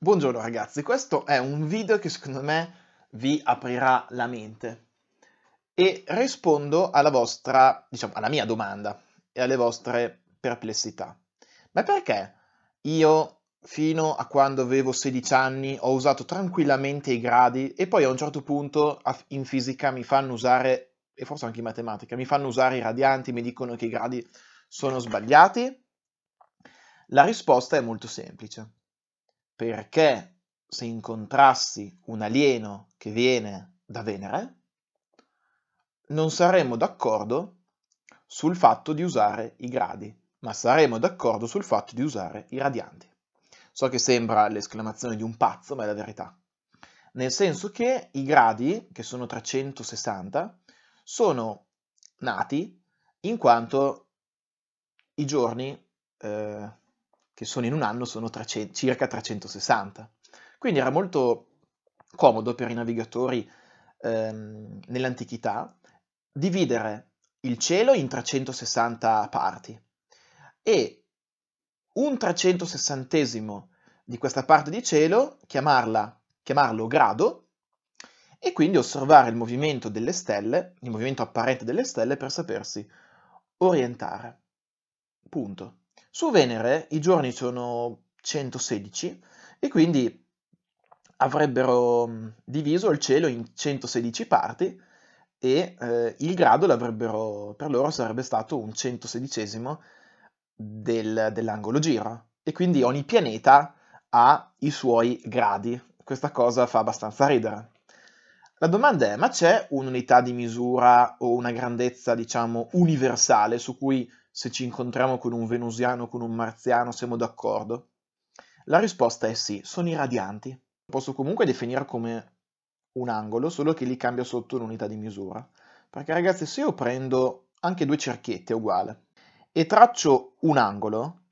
Buongiorno ragazzi, questo è un video che secondo me vi aprirà la mente e rispondo alla vostra, diciamo, alla mia domanda e alle vostre perplessità. Ma perché io fino a quando avevo 16 anni ho usato tranquillamente i gradi e poi a un certo punto in fisica mi fanno usare, e forse anche in matematica, mi fanno usare i radianti, mi dicono che i gradi sono sbagliati? La risposta è molto semplice perché se incontrassi un alieno che viene da Venere, non saremmo d'accordo sul fatto di usare i gradi, ma saremmo d'accordo sul fatto di usare i radianti. So che sembra l'esclamazione di un pazzo, ma è la verità. Nel senso che i gradi, che sono 360, sono nati in quanto i giorni eh, che sono in un anno sono 300, circa 360. Quindi era molto comodo per i navigatori ehm, nell'antichità dividere il cielo in 360 parti e un 360 di questa parte di cielo chiamarla, chiamarlo grado e quindi osservare il movimento delle stelle, il movimento apparente delle stelle per sapersi orientare. Punto. Su Venere i giorni sono 116 e quindi avrebbero mm, diviso il cielo in 116 parti e eh, il grado l'avrebbero, per loro sarebbe stato un 116 del, dell'angolo giro e quindi ogni pianeta ha i suoi gradi. Questa cosa fa abbastanza ridere. La domanda è, ma c'è un'unità di misura o una grandezza, diciamo, universale su cui se ci incontriamo con un venusiano, con un marziano, siamo d'accordo? La risposta è sì, sono i radianti. Posso comunque definire come un angolo, solo che li cambia sotto un'unità di misura. Perché ragazzi, se io prendo anche due cerchietti uguale e traccio un angolo,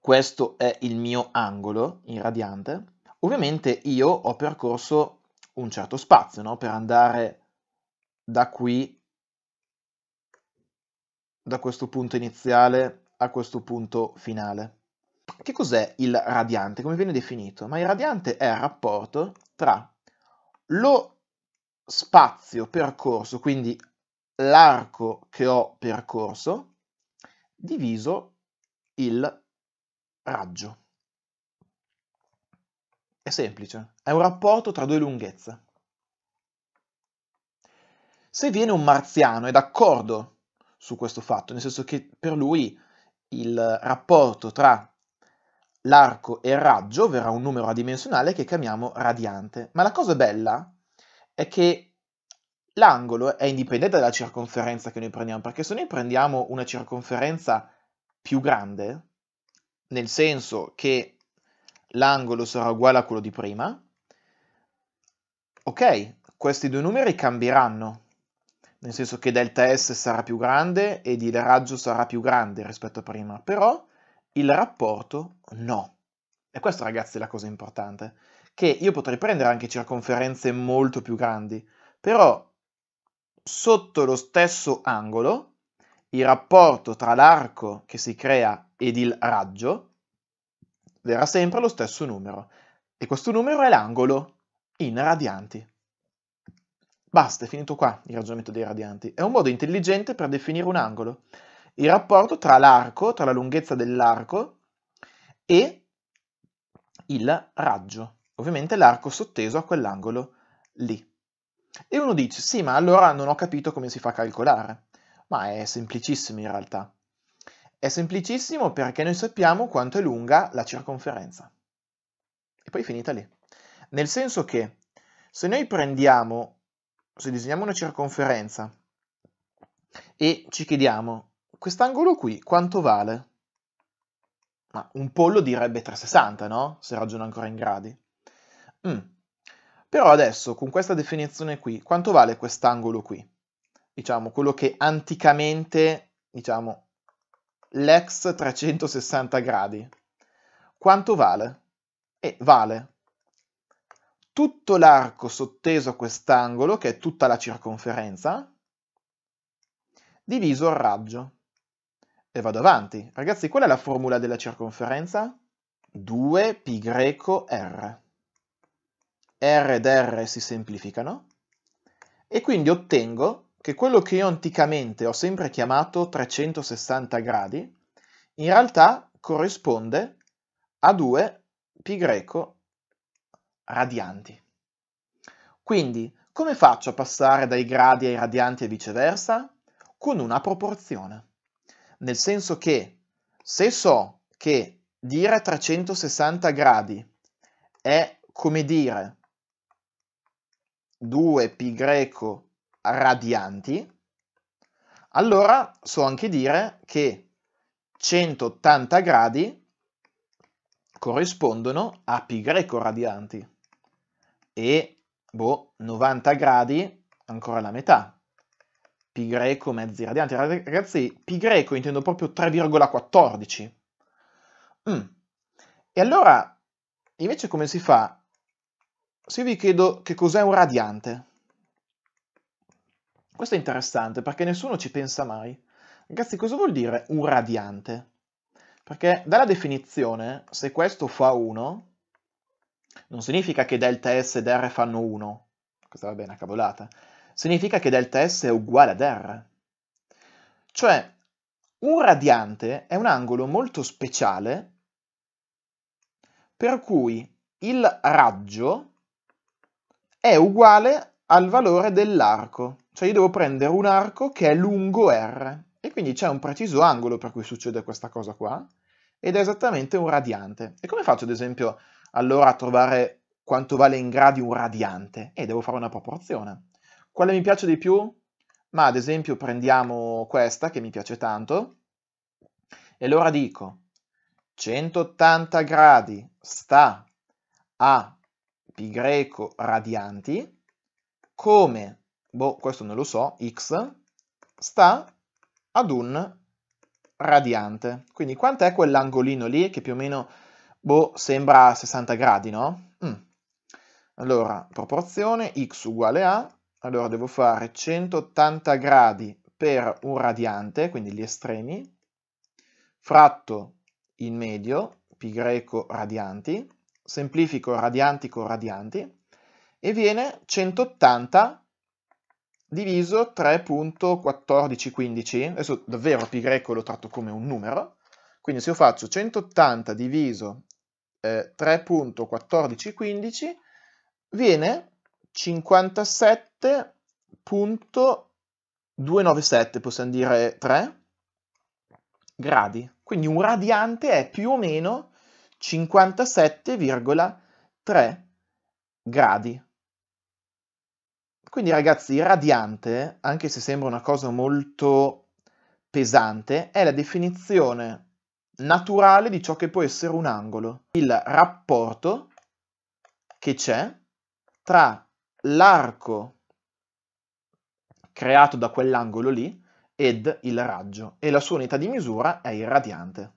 questo è il mio angolo in radiante, ovviamente io ho percorso un certo spazio, no? Per andare da qui da questo punto iniziale a questo punto finale. Che cos'è il radiante? Come viene definito? Ma il radiante è il rapporto tra lo spazio percorso, quindi l'arco che ho percorso, diviso il raggio. È semplice, è un rapporto tra due lunghezze. Se viene un marziano, è d'accordo su questo fatto, nel senso che per lui il rapporto tra l'arco e il raggio verrà un numero adimensionale che chiamiamo radiante. Ma la cosa bella è che l'angolo è indipendente dalla circonferenza che noi prendiamo, perché se noi prendiamo una circonferenza più grande, nel senso che l'angolo sarà uguale a quello di prima, ok, questi due numeri cambieranno, nel senso che delta S sarà più grande ed il raggio sarà più grande rispetto a prima, però il rapporto no. E questa ragazzi è la cosa importante, che io potrei prendere anche circonferenze molto più grandi, però sotto lo stesso angolo il rapporto tra l'arco che si crea ed il raggio verrà sempre lo stesso numero, e questo numero è l'angolo in radianti. Basta, è finito qua il ragionamento dei radianti. È un modo intelligente per definire un angolo. Il rapporto tra l'arco, tra la lunghezza dell'arco e il raggio. Ovviamente l'arco sotteso a quell'angolo lì. E uno dice, sì, ma allora non ho capito come si fa a calcolare. Ma è semplicissimo in realtà. È semplicissimo perché noi sappiamo quanto è lunga la circonferenza. E poi finita lì. Nel senso che se noi prendiamo se disegniamo una circonferenza e ci chiediamo quest'angolo qui quanto vale? Ma un pollo direbbe 360, no? Se ragiona ancora in gradi. Mm. Però adesso, con questa definizione qui, quanto vale quest'angolo qui? Diciamo, quello che anticamente, diciamo, l'ex 360 gradi. Quanto vale? E eh, vale tutto l'arco sotteso a quest'angolo, che è tutta la circonferenza, diviso il raggio. E vado avanti. Ragazzi, qual è la formula della circonferenza? 2 pi greco r. r ed r si semplificano e quindi ottengo che quello che io anticamente ho sempre chiamato 360 gradi in realtà corrisponde a 2 pi greco radianti. Quindi, come faccio a passare dai gradi ai radianti e viceversa? Con una proporzione. Nel senso che, se so che dire 360 gradi è come dire 2 pi greco radianti, allora so anche dire che 180 gradi corrispondono a pi greco radianti e boh, 90 gradi, ancora la metà. Pi greco mezzi radianti. Ragazzi, pi greco intendo proprio 3,14. Mm. E allora, invece come si fa? Se io vi chiedo che cos'è un radiante. Questo è interessante perché nessuno ci pensa mai. Ragazzi, cosa vuol dire un radiante? Perché dalla definizione, se questo fa 1, non significa che delta S ed R fanno 1, questa va bene, a cavolata, significa che delta S è uguale ad R. Cioè, un radiante è un angolo molto speciale per cui il raggio è uguale al valore dell'arco. Cioè io devo prendere un arco che è lungo R e quindi c'è un preciso angolo per cui succede questa cosa qua ed è esattamente un radiante. E come faccio ad esempio allora a trovare quanto vale in gradi un radiante e devo fare una proporzione. Quale mi piace di più? Ma ad esempio prendiamo questa che mi piace tanto e allora dico 180 gradi sta a pi greco radianti come, boh, questo non lo so, x sta ad un radiante. Quindi quant'è quell'angolino lì che più o meno boh, sembra 60 gradi, no? Mm. Allora, proporzione, x uguale a, allora devo fare 180 gradi per un radiante, quindi gli estremi, fratto il medio, pi greco radianti, semplifico radianti con radianti, e viene 180 diviso 3.1415, adesso davvero pi greco lo tratto come un numero, quindi se io faccio 180 diviso eh, 3.1415 viene 57.297, possiamo dire 3 gradi. Quindi un radiante è più o meno 57,3 gradi. Quindi ragazzi, il radiante, anche se sembra una cosa molto pesante, è la definizione naturale di ciò che può essere un angolo, il rapporto che c'è tra l'arco creato da quell'angolo lì ed il raggio e la sua unità di misura è il radiante.